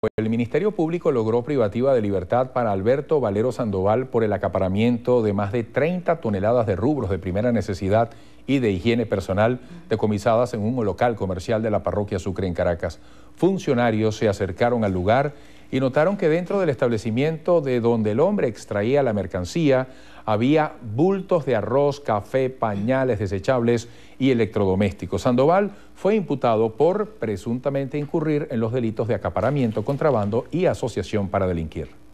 Pues el Ministerio Público logró privativa de libertad para Alberto Valero Sandoval por el acaparamiento de más de 30 toneladas de rubros de primera necesidad y de higiene personal decomisadas en un local comercial de la parroquia Sucre en Caracas. Funcionarios se acercaron al lugar y notaron que dentro del establecimiento de donde el hombre extraía la mercancía había bultos de arroz, café, pañales desechables y electrodomésticos. Sandoval fue imputado por presuntamente incurrir en los delitos de acaparamiento, contrabando y asociación para delinquir.